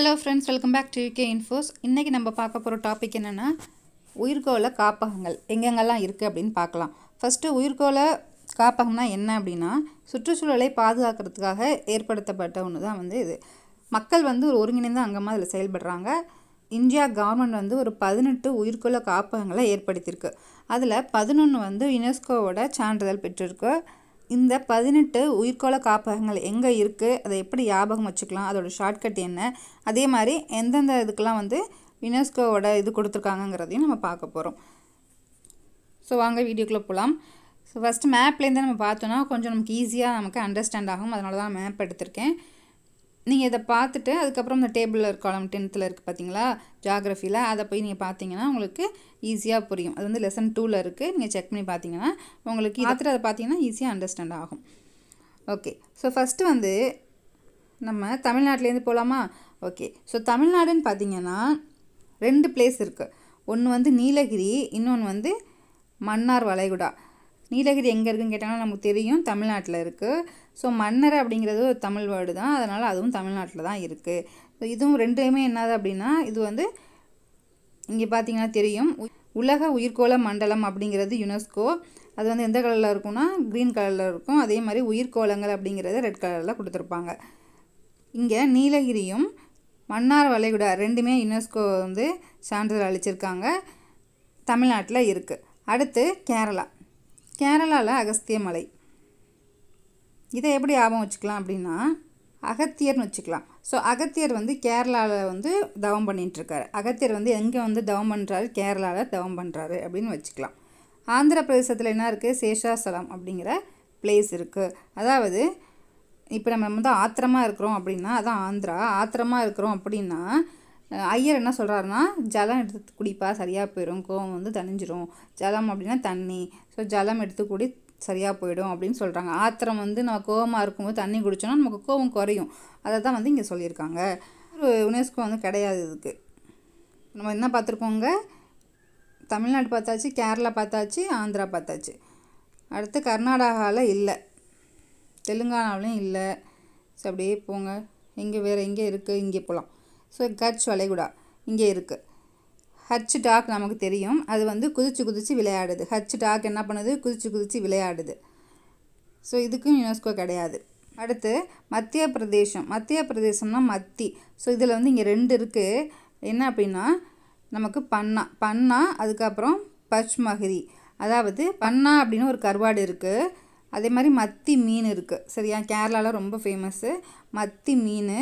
hello friends welcome back to K infos இன்றைக்கி நம்ம பார்க்க போகிற டாபிக் என்னென்னா உயிர்கோள காப்பகங்கள் எங்கெங்கெல்லாம் இருக்குது அப்படின்னு பார்க்கலாம் ஃபஸ்ட்டு உயிர்கோள காப்பகம்னா என்ன அப்படின்னா சுற்றுச்சூழலை பாதுகாக்கிறதுக்காக ஏற்படுத்தப்பட்ட ஒன்று தான் வந்து இது மக்கள் வந்து ஒரு ஒருங்கிணைந்த அங்கமாக அதில் செயல்படுறாங்க இந்தியா கவர்மெண்ட் வந்து ஒரு பதினெட்டு உயிர்கோள காப்பகங்களை ஏற்படுத்தியிருக்கு அதில் பதினொன்று வந்து யுனெஸ்கோவோட சான்றிதழ் பெற்றிருக்கு இந்த பதினெட்டு உயிர்கோள காப்பகங்கள் எங்கே இருக்குது அதை எப்படி ஞாபகம் வச்சுக்கலாம் அதோடய ஷார்ட்கட் என்ன அதே மாதிரி எந்தெந்த இதுக்கெலாம் வந்து யுனெஸ்கோவோட இது கொடுத்துருக்காங்கங்கிறதையும் நம்ம பார்க்க போகிறோம் ஸோ வாங்க வீடியோக்குள்ளே போகலாம் ஸோ ஃபஸ்ட்டு மேப்லேருந்து நம்ம பார்த்தோன்னா கொஞ்சம் நமக்கு ஈஸியாக நமக்கு அண்டர்ஸ்டாண்ட் ஆகும் அதனால தான் மேப் எடுத்திருக்கேன் நீங்கள் இதை பார்த்துட்டு அதுக்கப்புறம் இந்த டேபிளில் இருக்கலாம் டென்த்தில் இருக்குது பார்த்தீங்களா ஜாகிரஃபியில் அதை போய் நீங்கள் பார்த்தீங்கன்னா உங்களுக்கு ஈஸியாக புரியும் அது வந்து லெசன் டூவில் இருக்குது நீங்கள் செக் பண்ணி பார்த்தீங்கன்னா உங்களுக்கு பார்த்துட்டு அதை பார்த்தீங்கன்னா ஈஸியாக அண்டர்ஸ்டாண்ட் ஆகும் ஓகே ஸோ ஃபஸ்ட்டு வந்து நம்ம தமிழ்நாட்டிலேருந்து போகலாமா ஓகே ஸோ தமிழ்நாடுன்னு பார்த்தீங்கன்னா ரெண்டு பிளேஸ் இருக்குது ஒன்று வந்து நீலகிரி இன்னொன்று வந்து மன்னார் வளைகுடா நீலகிரி எங்கே இருக்குன்னு கேட்டாங்கன்னா நமக்கு தெரியும் தமிழ்நாட்டில் இருக்குது ஸோ மன்னர் அப்படிங்கிறது ஒரு தமிழ் வேர்டு தான் அதனால் அதுவும் தமிழ்நாட்டில் தான் இருக்குது இதுவும் ரெண்டுமே என்னது அப்படின்னா இது வந்து இங்கே பார்த்தீங்கன்னா தெரியும் உலக உயிர்கோள மண்டலம் அப்படிங்கிறது யுனெஸ்கோ அது வந்து எந்த கலரில் இருக்கும்னா க்ரீன் கலரில் இருக்கும் அதே மாதிரி உயிர்கோளங்கள் அப்படிங்கிறது ரெட் கலரில் கொடுத்துருப்பாங்க இங்கே நீலகிரியும் மன்னார் வளைகுடா ரெண்டுமே யுனெஸ்கோ வந்து சான்றிதழ் அளிச்சிருக்காங்க தமிழ்நாட்டில் இருக்குது அடுத்து கேரளா கேரளாவில் அகஸ்திய மலை இதை எப்படி ஞாபகம் வச்சுக்கலாம் அப்படின்னா அகத்தியர்னு வச்சுக்கலாம் ஸோ அகத்தியர் வந்து கேரளாவில் வந்து தவம் பண்ணிகிட்ருக்காரு அகத்தியர் வந்து எங்கே வந்து தவம் பண்ணுறாரு கேரளாவில் தவம் பண்ணுறாரு அப்படின்னு வச்சுக்கலாம் ஆந்திர பிரதேசத்தில் என்ன இருக்குது சேஷாசலம் அப்படிங்கிற பிளேஸ் இருக்குது அதாவது இப்போ நம்ம வந்து ஆத்திரமாக இருக்கிறோம் அப்படின்னா அதான் ஆந்திரா ஆத்திரமாக இருக்கிறோம் அப்படின்னா ஐயர் என்ன சொல்கிறாருன்னா ஜலம் எடுத்து குடிப்பா சரியாக போயிடும் கோவம் வந்து தணிஞ்சிரும் ஜலம் அப்படின்னா தண்ணி ஸோ ஜலம் எடுத்து குடி சரியாக போயிடும் அப்படின்னு சொல்கிறாங்க ஆத்திரம் வந்து நம்ம கோவமாக இருக்கும்போது தண்ணி குடித்தோம்னா நமக்கு கோவம் குறையும் அதை தான் வந்து இங்கே சொல்லியிருக்காங்க ஒரு யுனெஸ்கோ வந்து கிடையாது இதுக்கு நம்ம என்ன பார்த்துருக்கோங்க தமிழ்நாடு பார்த்தாச்சு கேரளா பார்த்தாச்சு ஆந்திரா பார்த்தாச்சு அடுத்து கர்நாடகாவில் இல்லை தெலுங்கானாவிலையும் இல்லை ஸோ அப்படியே போங்க இங்கே வேறு எங்கே இருக்குது இங்கே போகலாம் ஸோ கச் வளைகுடா இங்கே இருக்குது ஹச் டாக் நமக்கு தெரியும் அது வந்து குதிச்சு குதிச்சு விளையாடுது ஹச் டாக் என்ன பண்ணுது குதிச்சு குதிச்சு விளையாடுது ஸோ இதுக்கும் யுனெஸ்கோ கிடையாது அடுத்து மத்திய பிரதேசம் மத்திய பிரதேசம்னா மத்தி ஸோ இதில் வந்து இங்கே ரெண்டு இருக்குது என்ன அப்படின்னா நமக்கு பன்னா பன்னா அதுக்கப்புறம் பச் மஹரி அதாவது பன்னா அப்படின்னு ஒரு கருவாடு இருக்குது அதே மாதிரி மத்தி மீன் இருக்குது சரியா கேரளாவில் ரொம்ப ஃபேமஸ்ஸு மத்தி மீன்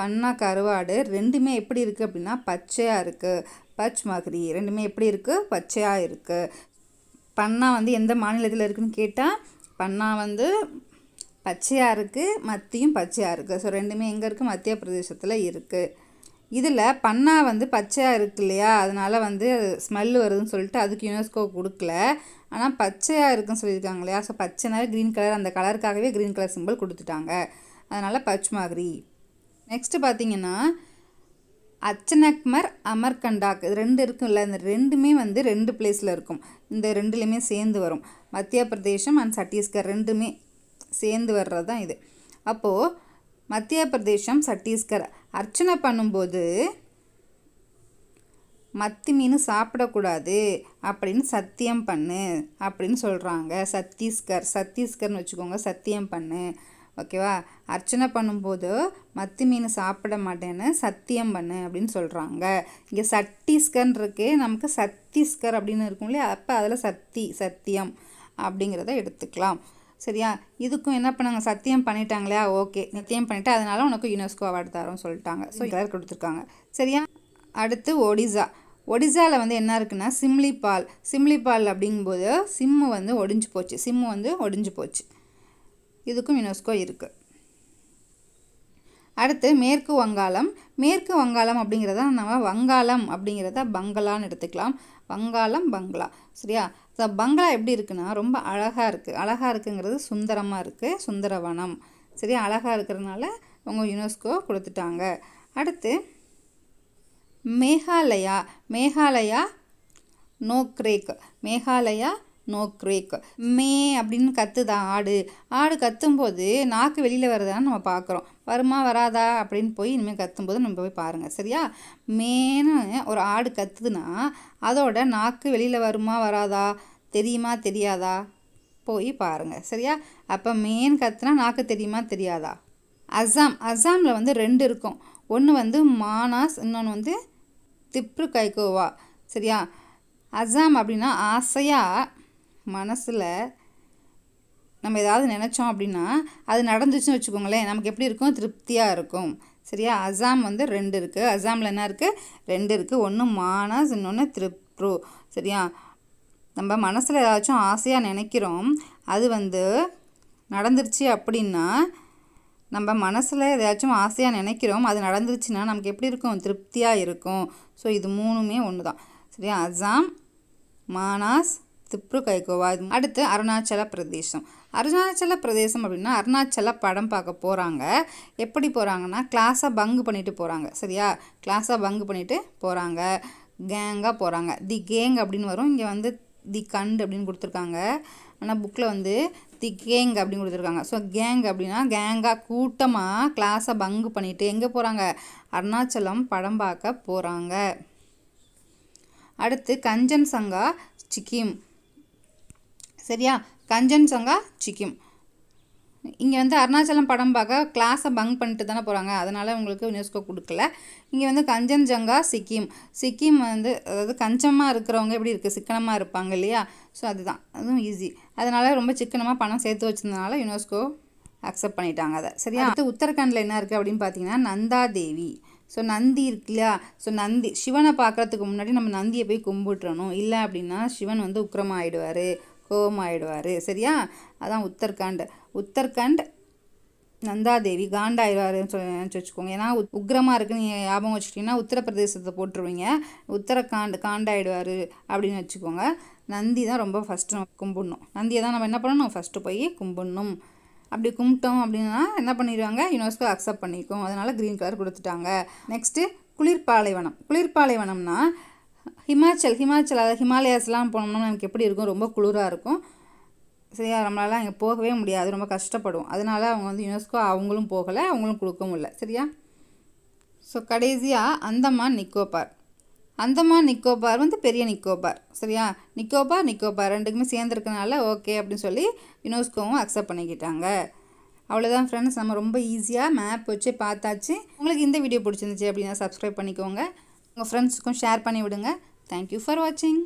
பண்ணா கருவாடு ரெண்டுமே எப்படி இருக்குது அப்படின்னா பச்சையாக இருக்குது பச் மகரி ரெண்டுமே எப்படி இருக்குது பச்சையாக இருக்குது பண்ணா வந்து எந்த மாநிலத்தில் இருக்குதுன்னு கேட்டால் பண்ணா வந்து பச்சையாக இருக்குது மத்தியும் பச்சையாக இருக்குது ஸோ ரெண்டுமே எங்கே இருக்குது மத்திய பிரதேசத்தில் இருக்குது இதில் பண்ணா வந்து பச்சையாக இருக்கு இல்லையா அதனால் வந்து ஸ்மெல் வருதுன்னு சொல்லிட்டு அதுக்கு யுனெஸ்கோ கொடுக்கல ஆனால் பச்சையாக இருக்குன்னு சொல்லியிருக்காங்க இல்லையா ஸோ பச்சைனாவே க்ரீன் கலர் அந்த கலருக்காகவே க்ரீன் கலர் சிம்பிள் கொடுத்துட்டாங்க அதனால் மாதிரி நெக்ஸ்ட்டு பார்த்தீங்கன்னா அச்சனக்மர் அமர்கண்டாக் இது ரெண்டு இருக்கும்ல இந்த ரெண்டுமே வந்து ரெண்டு பிளேஸில் இருக்கும் இந்த ரெண்டுலேயுமே சேர்ந்து வரும் மத்திய பிரதேசம் அண்ட் சத்தீஸ்கர் ரெண்டுமே சேர்ந்து வர்றது தான் இது அப்போது மத்திய பிரதேசம் சத்தீஸ்கர் அர்ச்சனை பண்ணும்போது மத்தி மீன் சாப்பிடக்கூடாது அப்படின்னு சத்தியம் பண்ணு அப்படின்னு சொல்கிறாங்க சத்தீஸ்கர் சத்தீஸ்கர்னு வச்சுக்கோங்க சத்தியம் பண்ணு ஓகேவா அர்ச்சனை பண்ணும்போது மத்தி மீன் சாப்பிட மாட்டேன்னு சத்தியம் பண்ணு அப்படின்னு சொல்கிறாங்க இங்கே சத்தீஸ்கர்ன்னு இருக்கு நமக்கு சத்தீஸ்கர் அப்படின்னு இருக்கும் இல்லையா அப்போ அதில் சத்தி சத்தியம் அப்படிங்கிறத எடுத்துக்கலாம் சரியா இதுக்கும் என்ன பண்ணாங்க சத்தியம் பண்ணிட்டாங்களா ஓகே சத்தியம் பண்ணிவிட்டு அதனால் உனக்கு யுனெஸ்கோ அவார்டு தரோம்னு சொல்லிட்டாங்க ஸோ எல்லாரும் கொடுத்துருக்காங்க சரியா அடுத்து ஒடிசா ஒடிசாவில் வந்து என்ன இருக்குன்னா சிம்லிபால் பால் அப்படிங்கும்போது சிம்மு வந்து ஒடிஞ்சு போச்சு சிம்மு வந்து ஒடிஞ்சு போச்சு இதுக்கும் யுனெஸ்கோ இருக்குது அடுத்து மேற்கு வங்காளம் மேற்கு வங்காளம் அப்படிங்கிறத நம்ம வங்காளம் அப்படிங்கிறத பங்களான்னு எடுத்துக்கலாம் வங்காளம் பங்களா சரியா ஸோ பங்களா எப்படி இருக்குன்னா ரொம்ப அழகாக இருக்குது அழகாக இருக்குங்கிறது சுந்தரமாக இருக்குது சுந்தரவனம் சரியா அழகாக இருக்கிறதுனால அவங்க யுனெஸ்கோ கொடுத்துட்டாங்க அடுத்து மேகாலயா மேகாலயா நோக்ரேக் மேகாலயா நோ க்ரேக் மே அப்படின்னு கத்துதா ஆடு ஆடு கத்தும்போது நாக்கு வெளியில் வருதான்னு நம்ம பார்க்குறோம் வருமா வராதா அப்படின்னு போய் இனிமேல் கத்தும்போது நம்ம போய் பாருங்கள் சரியா மேன்னு ஒரு ஆடு கத்துதுன்னா அதோட நாக்கு வெளியில் வருமா வராதா தெரியுமா தெரியாதா போய் பாருங்கள் சரியா அப்போ மேன் கத்துனா நாக்கு தெரியுமா தெரியாதா அசாம் அசாமில் வந்து ரெண்டு இருக்கும் ஒன்று வந்து மானாஸ் இன்னொன்று வந்து திப்ரு கைகோவா சரியா அசாம் அப்படின்னா ஆசையாக மனசில் நம்ம ஏதாவது நினச்சோம் அப்படின்னா அது நடந்துச்சுன்னு வச்சுக்கோங்களேன் நமக்கு எப்படி இருக்கும் திருப்தியாக இருக்கும் சரியா அசாம் வந்து ரெண்டு இருக்குது அசாமில் என்ன இருக்குது ரெண்டு இருக்குது ஒன்று மானஸ் இன்னொன்று திருப்ரு சரியா நம்ம மனசில் ஏதாச்சும் ஆசையாக நினைக்கிறோம் அது வந்து நடந்துருச்சு அப்படின்னா நம்ம மனசில் ஏதாச்சும் ஆசையாக நினைக்கிறோம் அது நடந்துருச்சுன்னா நமக்கு எப்படி இருக்கும் திருப்தியாக இருக்கும் ஸோ இது மூணுமே ஒன்று தான் சரியா அசாம் மானாஸ் திப்ரு கைகோவா இது அடுத்து அருணாச்சல பிரதேசம் அருணாச்சல பிரதேசம் அப்படின்னா அருணாச்சல படம் பார்க்க போகிறாங்க எப்படி போகிறாங்கன்னா கிளாஸை பங்கு பண்ணிட்டு போகிறாங்க சரியா கிளாஸை பங்கு பண்ணிட்டு போகிறாங்க கேங்காக போகிறாங்க தி கேங் அப்படின்னு வரும் இங்கே வந்து தி கண்டு அப்படின்னு கொடுத்துருக்காங்க ஆனால் புக்கில் வந்து தி கேங் அப்படின்னு கொடுத்துருக்காங்க ஸோ கேங் அப்படின்னா கேங்காக கூட்டமாக கிளாஸை பங்கு பண்ணிவிட்டு எங்கே போகிறாங்க அருணாச்சலம் படம் பார்க்க போகிறாங்க அடுத்து கஞ்சன் சங்கா சிக்கிம் சரியா கஞ்சன் சங்கா சிக்கிம் இங்கே வந்து அருணாச்சலம் படம் பார்க்க கிளாஸை பங்க் பண்ணிட்டு தானே போகிறாங்க அதனால் உங்களுக்கு யுனெஸ்கோ கொடுக்கல இங்கே வந்து கஞ்சன்ஜங்கா சிக்கிம் சிக்கிம் வந்து அதாவது கஞ்சமாக இருக்கிறவங்க எப்படி இருக்குது சிக்கனமாக இருப்பாங்க இல்லையா ஸோ அதுதான் அதுவும் ஈஸி அதனால் ரொம்ப சிக்கனமாக பணம் சேர்த்து வச்சதுனால யுனெஸ்கோ அக்செப்ட் பண்ணிட்டாங்க அதை சரியா அடுத்து உத்தரகாண்டில் என்ன இருக்குது அப்படின்னு பார்த்தீங்கன்னா நந்தா தேவி ஸோ நந்தி இல்லையா ஸோ நந்தி சிவனை பார்க்குறதுக்கு முன்னாடி நம்ம நந்தியை போய் கும்பிட்டுறணும் இல்லை அப்படின்னா சிவன் வந்து ஆகிடுவார் ஓம் ஆயிடுவார் சரியா அதான் உத்தரகாண்ட் உத்தரகாண்ட் நந்தாதேவி காண்டாயிடுவாருன்னு சொல்லி நினச்சி வச்சுக்கோங்க ஏன்னா உக்ரமாக இருக்குன்னு நீங்கள் ஞாபகம் வச்சுக்கிட்டிங்கன்னா உத்தரப்பிரதேசத்தை போட்டுருவீங்க உத்தரகாண்ட் காண்டாயிடுவார் அப்படின்னு வச்சுக்கோங்க நந்தி தான் ரொம்ப ஃபஸ்ட்டு நம்ம கும்பிடணும் நந்தியை தான் நம்ம என்ன பண்ணணும் ஃபஸ்ட்டு போய் கும்பிடணும் அப்படி கும்பிட்டோம் அப்படின்னா என்ன பண்ணிடுவாங்க யுனெஸ்கோ அக்செப்ட் பண்ணிக்கும் அதனால் க்ரீன் கலர் கொடுத்துட்டாங்க நெக்ஸ்ட்டு குளிர்பாலைவனம் குளிர்பாலைவனம்னா ஹிமாச்சல் ஹிமாச்சல் அதாவது ஹிமாலயாஸ்லாம் போனோம்னா நமக்கு எப்படி இருக்கும் ரொம்ப குளிராக இருக்கும் சரியா நம்மளால அங்கே போகவே முடியாது ரொம்ப கஷ்டப்படும் அதனால் அவங்க வந்து யுனெஸ்கோ அவங்களும் போகலை அவங்களும் கொடுக்கவும் இல்லை சரியா ஸோ கடைசியாக அந்தமான் நிக்கோபார் அந்தமான் நிக்கோபார் வந்து பெரிய நிக்கோபார் சரியா நிக்கோபார் நிக்கோபார் ரெண்டுக்குமே சேர்ந்துருக்கனால ஓகே அப்படின்னு சொல்லி யுனெஸ்கோவும் அக்செப்ட் பண்ணிக்கிட்டாங்க அவ்வளோதான் ஃப்ரெண்ட்ஸ் நம்ம ரொம்ப ஈஸியாக மேப் வச்சு பார்த்தாச்சு உங்களுக்கு இந்த வீடியோ பிடிச்சிருந்துச்சி அப்படின்னா சப்ஸ்கிரைப் பண்ணிக்கோங்க உங்கள் ஃப்ரெண்ட்ஸுக்கும் ஷேர் பண்ணி விடுங்க தேங்க்யூ ஃபார் வாட்சிங்